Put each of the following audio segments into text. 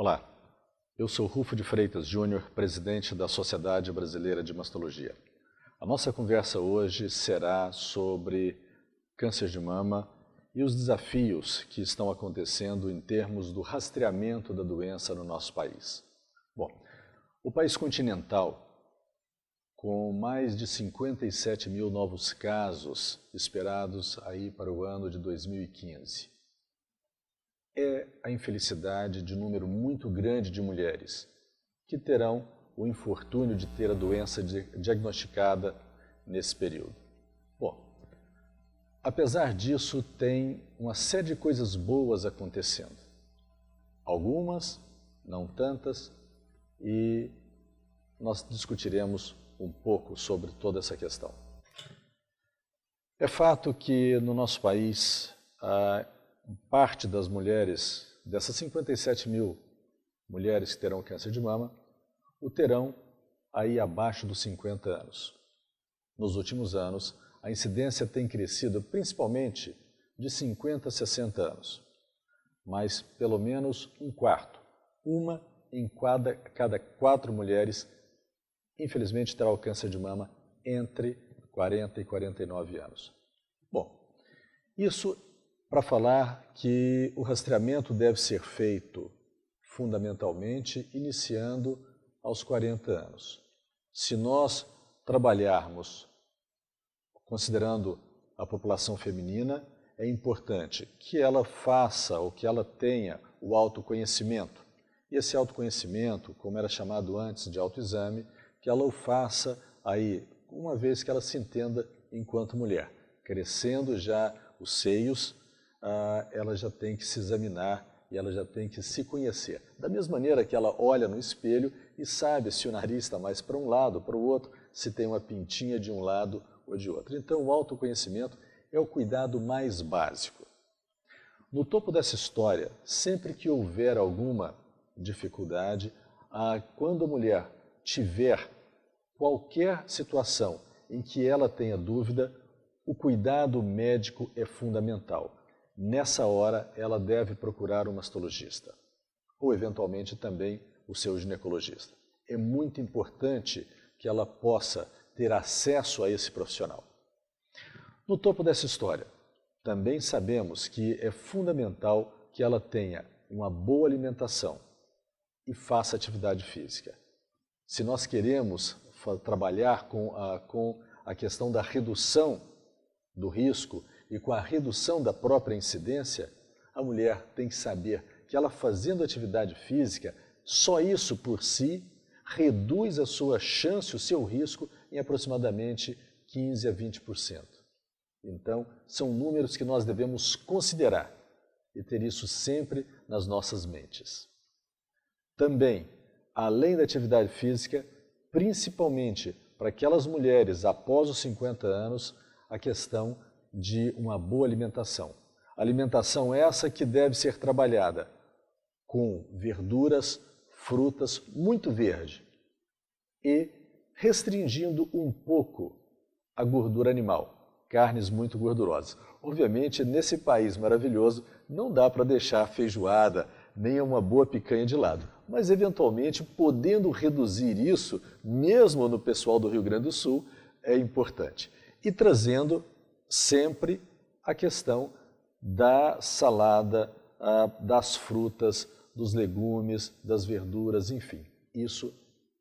Olá, eu sou Rufo de Freitas Júnior, presidente da Sociedade Brasileira de Mastologia. A nossa conversa hoje será sobre câncer de mama e os desafios que estão acontecendo em termos do rastreamento da doença no nosso país. Bom, o país continental, com mais de 57 mil novos casos esperados aí para o ano de 2015 é a infelicidade de número muito grande de mulheres que terão o infortúnio de ter a doença diagnosticada nesse período. Bom, apesar disso, tem uma série de coisas boas acontecendo. Algumas, não tantas, e nós discutiremos um pouco sobre toda essa questão. É fato que no nosso país a ah, parte das mulheres, dessas 57 mil mulheres que terão câncer de mama, o terão aí abaixo dos 50 anos. Nos últimos anos, a incidência tem crescido principalmente de 50 a 60 anos, mas pelo menos um quarto, uma em cada, cada quatro mulheres, infelizmente terá o câncer de mama entre 40 e 49 anos. Bom, isso para falar que o rastreamento deve ser feito fundamentalmente iniciando aos 40 anos. Se nós trabalharmos considerando a população feminina, é importante que ela faça ou que ela tenha o autoconhecimento. E esse autoconhecimento, como era chamado antes de autoexame, que ela o faça aí, uma vez que ela se entenda enquanto mulher, crescendo já os seios, ah, ela já tem que se examinar e ela já tem que se conhecer. Da mesma maneira que ela olha no espelho e sabe se o nariz está mais para um lado, para o outro, se tem uma pintinha de um lado ou de outro. Então, o autoconhecimento é o cuidado mais básico. No topo dessa história, sempre que houver alguma dificuldade, ah, quando a mulher tiver qualquer situação em que ela tenha dúvida, o cuidado médico é fundamental nessa hora ela deve procurar um mastologista ou eventualmente também o seu ginecologista. É muito importante que ela possa ter acesso a esse profissional. No topo dessa história, também sabemos que é fundamental que ela tenha uma boa alimentação e faça atividade física. Se nós queremos trabalhar com a, com a questão da redução do risco e com a redução da própria incidência, a mulher tem que saber que ela fazendo atividade física, só isso por si reduz a sua chance, o seu risco, em aproximadamente 15 a 20%. Então, são números que nós devemos considerar e ter isso sempre nas nossas mentes. Também, além da atividade física, principalmente para aquelas mulheres após os 50 anos, a questão de uma boa alimentação. Alimentação é essa que deve ser trabalhada com verduras, frutas, muito verde e restringindo um pouco a gordura animal, carnes muito gordurosas. Obviamente, nesse país maravilhoso, não dá para deixar feijoada nem uma boa picanha de lado, mas eventualmente podendo reduzir isso, mesmo no pessoal do Rio Grande do Sul, é importante. E trazendo sempre a questão da salada, das frutas, dos legumes, das verduras, enfim. Isso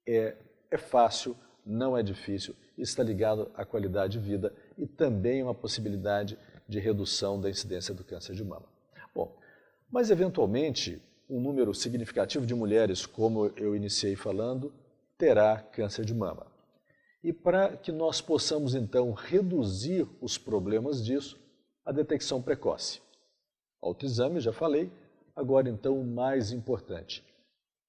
é, é fácil, não é difícil, está ligado à qualidade de vida e também uma possibilidade de redução da incidência do câncer de mama. Bom, mas eventualmente um número significativo de mulheres, como eu iniciei falando, terá câncer de mama. E para que nós possamos então reduzir os problemas disso, a detecção precoce. Autoexame, já falei, agora então o mais importante,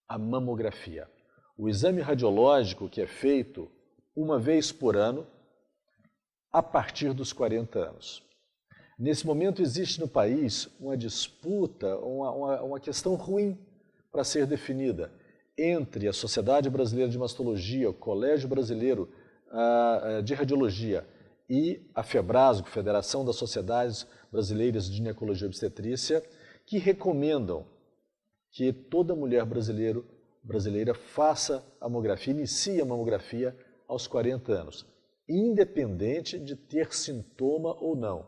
a mamografia. O exame radiológico que é feito uma vez por ano a partir dos 40 anos. Nesse momento existe no país uma disputa, uma, uma, uma questão ruim para ser definida entre a Sociedade Brasileira de Mastologia, o Colégio Brasileiro de Radiologia e a FEBRASO, é Federação das Sociedades Brasileiras de Ginecologia e Obstetrícia, que recomendam que toda mulher brasileiro, brasileira faça a mamografia, inicie a mamografia aos 40 anos, independente de ter sintoma ou não.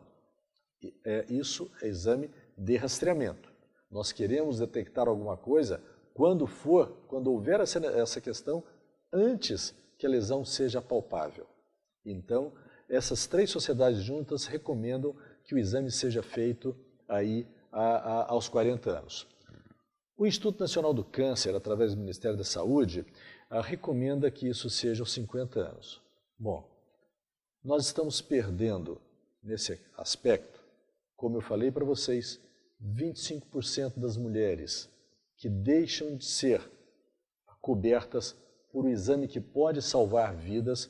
É, isso é exame de rastreamento. Nós queremos detectar alguma coisa quando for, quando houver essa, essa questão, antes que a lesão seja palpável. Então, essas três sociedades juntas recomendam que o exame seja feito aí a, a, aos 40 anos. O Instituto Nacional do Câncer, através do Ministério da Saúde, a, ah, recomenda que isso seja aos 50 anos. Bom, nós estamos perdendo nesse aspecto, como eu falei para vocês, 25% das mulheres que deixam de ser cobertas por um exame que pode salvar vidas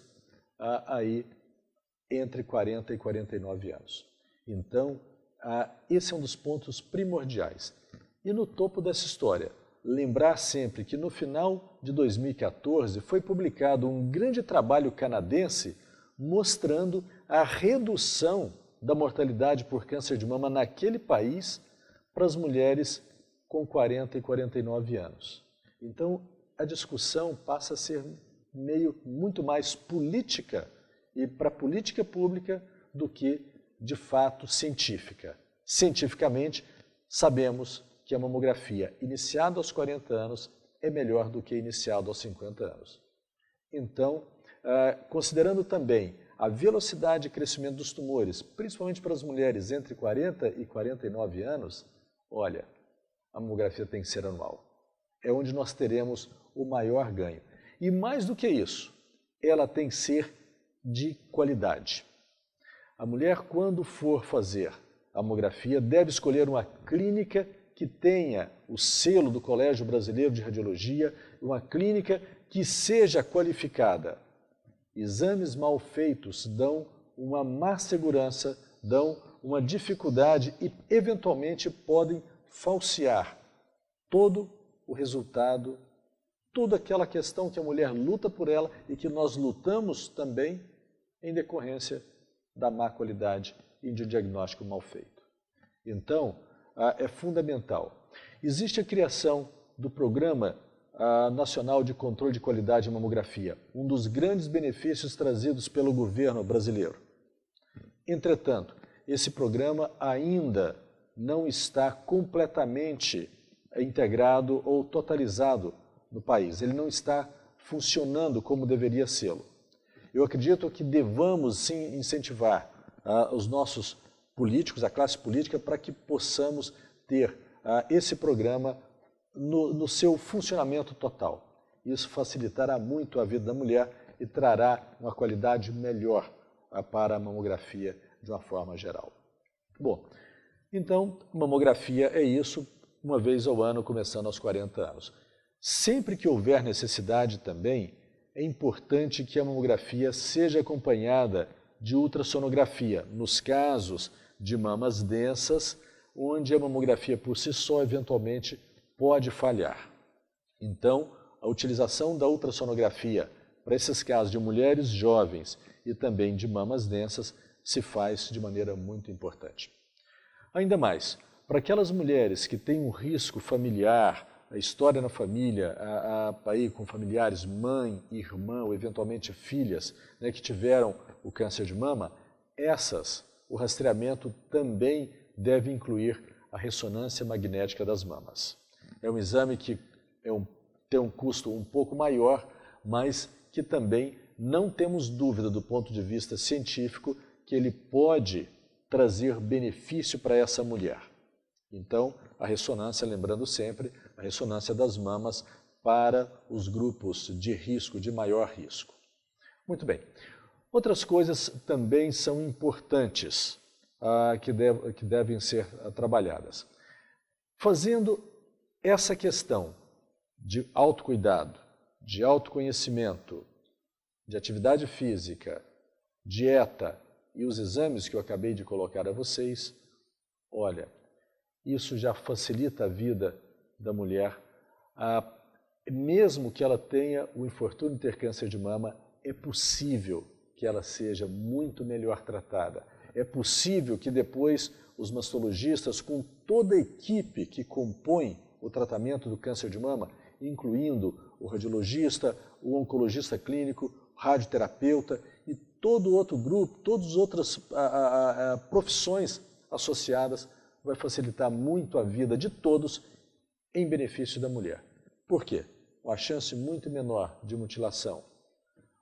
ah, aí entre 40 e 49 anos. Então, ah, esse é um dos pontos primordiais. E no topo dessa história, lembrar sempre que no final de 2014 foi publicado um grande trabalho canadense mostrando a redução da mortalidade por câncer de mama naquele país para as mulheres com 40 e 49 anos. Então, a discussão passa a ser meio muito mais política e para política pública do que de fato científica. Cientificamente, sabemos que a mamografia iniciada aos 40 anos é melhor do que iniciada aos 50 anos. Então, ah, considerando também a velocidade de crescimento dos tumores, principalmente para as mulheres entre 40 e 49 anos, olha, a mamografia tem que ser anual é onde nós teremos o maior ganho. E mais do que isso, ela tem que ser de qualidade. A mulher, quando for fazer a mamografia, deve escolher uma clínica que tenha o selo do Colégio Brasileiro de Radiologia, uma clínica que seja qualificada. Exames mal feitos dão uma má segurança, dão uma dificuldade e, eventualmente, podem falsear todo o resultado, toda aquela questão que a mulher luta por ela e que nós lutamos também em decorrência da má qualidade e de um diagnóstico mal feito. Então, ah, é fundamental. Existe a criação do Programa ah, Nacional de Controle de Qualidade e Mamografia, um dos grandes benefícios trazidos pelo governo brasileiro. Entretanto, esse programa ainda não está completamente integrado ou totalizado no país. Ele não está funcionando como deveria sê Eu acredito que devamos sim incentivar ah, os nossos políticos, a classe política, para que possamos ter ah, esse programa no, no seu funcionamento total. Isso facilitará muito a vida da mulher e trará uma qualidade melhor ah, para a mamografia de uma forma geral. Bom, então, mamografia é isso uma vez ao ano, começando aos 40 anos. Sempre que houver necessidade também, é importante que a mamografia seja acompanhada de ultrassonografia, nos casos de mamas densas, onde a mamografia por si só eventualmente pode falhar. Então, a utilização da ultrassonografia para esses casos de mulheres jovens e também de mamas densas se faz de maneira muito importante. Ainda mais, para aquelas mulheres que têm um risco familiar, a história na família, a, a, aí com familiares, mãe, irmã ou eventualmente filhas né, que tiveram o câncer de mama, essas, o rastreamento também deve incluir a ressonância magnética das mamas. É um exame que é um, tem um custo um pouco maior, mas que também não temos dúvida do ponto de vista científico que ele pode trazer benefício para essa mulher. Então, a ressonância, lembrando sempre, a ressonância das mamas para os grupos de risco, de maior risco. Muito bem. Outras coisas também são importantes ah, que, que devem ser ah, trabalhadas. Fazendo essa questão de autocuidado, de autoconhecimento, de atividade física, dieta e os exames que eu acabei de colocar a vocês, olha, isso já facilita a vida da mulher, ah, mesmo que ela tenha o infortúnio de ter câncer de mama, é possível que ela seja muito melhor tratada. É possível que depois os mastologistas, com toda a equipe que compõe o tratamento do câncer de mama, incluindo o radiologista, o oncologista clínico, radioterapeuta e todo outro grupo, todas as outras a, a, a, profissões associadas vai facilitar muito a vida de todos em benefício da mulher. Por quê? Uma chance muito menor de mutilação,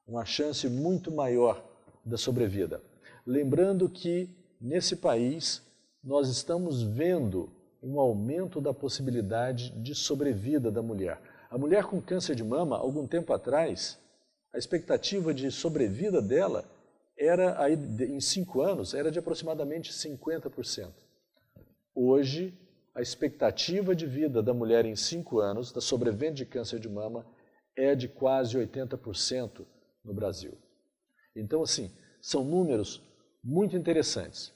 uma chance muito maior da sobrevida. Lembrando que, nesse país, nós estamos vendo um aumento da possibilidade de sobrevida da mulher. A mulher com câncer de mama, algum tempo atrás, a expectativa de sobrevida dela era, em cinco anos, era de aproximadamente 50%. Hoje, a expectativa de vida da mulher em 5 anos, da sobrevivente de câncer de mama, é de quase 80% no Brasil. Então, assim, são números muito interessantes.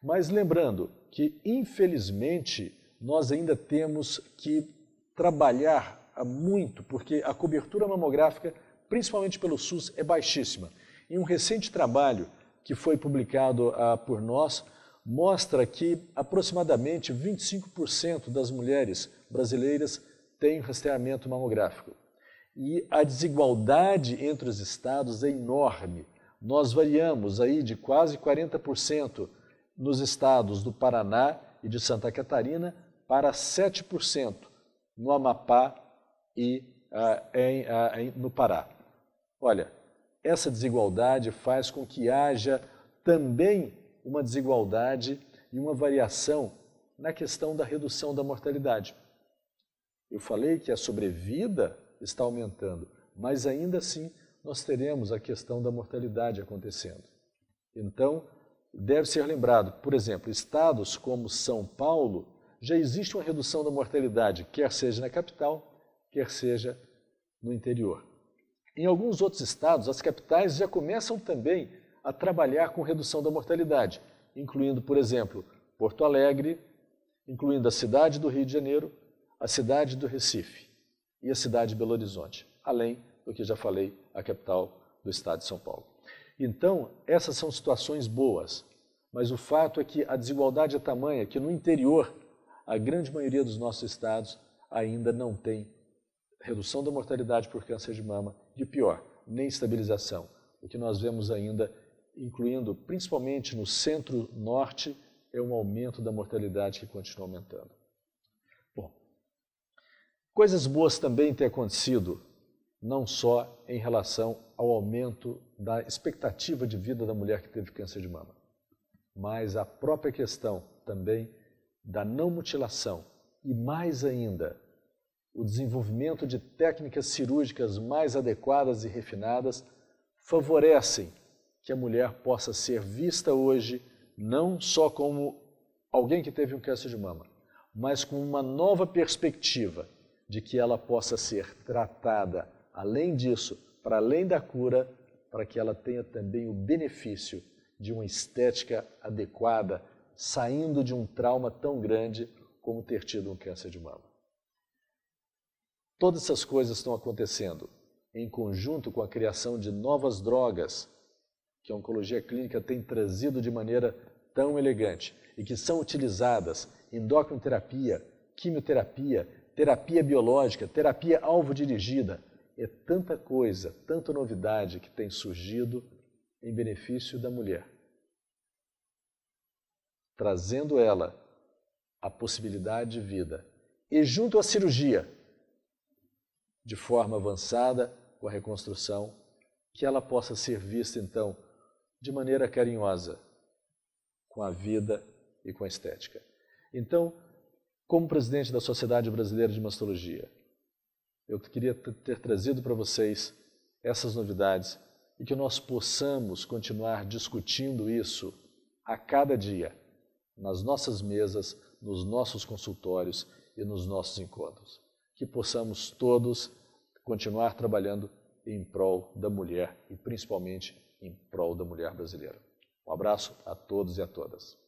Mas lembrando que, infelizmente, nós ainda temos que trabalhar muito, porque a cobertura mamográfica, principalmente pelo SUS, é baixíssima. Em um recente trabalho que foi publicado ah, por nós, mostra que aproximadamente 25% das mulheres brasileiras têm rastreamento mamográfico. E a desigualdade entre os estados é enorme. Nós variamos aí de quase 40% nos estados do Paraná e de Santa Catarina para 7% no Amapá e ah, em, ah, em, no Pará. Olha, essa desigualdade faz com que haja também uma desigualdade e uma variação na questão da redução da mortalidade. Eu falei que a sobrevida está aumentando, mas ainda assim nós teremos a questão da mortalidade acontecendo. Então, deve ser lembrado, por exemplo, estados como São Paulo já existe uma redução da mortalidade, quer seja na capital, quer seja no interior. Em alguns outros estados, as capitais já começam também a trabalhar com redução da mortalidade, incluindo, por exemplo, Porto Alegre, incluindo a cidade do Rio de Janeiro, a cidade do Recife e a cidade de Belo Horizonte, além do que já falei, a capital do estado de São Paulo. Então, essas são situações boas, mas o fato é que a desigualdade é tamanha que no interior, a grande maioria dos nossos estados ainda não tem redução da mortalidade por câncer de mama e, pior, nem estabilização. O que nós vemos ainda incluindo principalmente no centro-norte, é um aumento da mortalidade que continua aumentando. Bom, coisas boas também têm acontecido, não só em relação ao aumento da expectativa de vida da mulher que teve câncer de mama, mas a própria questão também da não mutilação e, mais ainda, o desenvolvimento de técnicas cirúrgicas mais adequadas e refinadas favorecem que a mulher possa ser vista hoje não só como alguém que teve um câncer de mama, mas com uma nova perspectiva de que ela possa ser tratada, além disso, para além da cura, para que ela tenha também o benefício de uma estética adequada, saindo de um trauma tão grande como ter tido um câncer de mama. Todas essas coisas estão acontecendo em conjunto com a criação de novas drogas que a oncologia clínica tem trazido de maneira tão elegante e que são utilizadas endocrinoterapia, quimioterapia, terapia biológica, terapia alvo dirigida. É tanta coisa, tanta novidade que tem surgido em benefício da mulher, trazendo ela a possibilidade de vida. E junto à cirurgia, de forma avançada, com a reconstrução, que ela possa ser vista então de maneira carinhosa com a vida e com a estética. Então, como presidente da Sociedade Brasileira de Mastologia, eu queria ter trazido para vocês essas novidades e que nós possamos continuar discutindo isso a cada dia, nas nossas mesas, nos nossos consultórios e nos nossos encontros. Que possamos todos continuar trabalhando em prol da mulher e principalmente em prol da mulher brasileira. Um abraço a todos e a todas.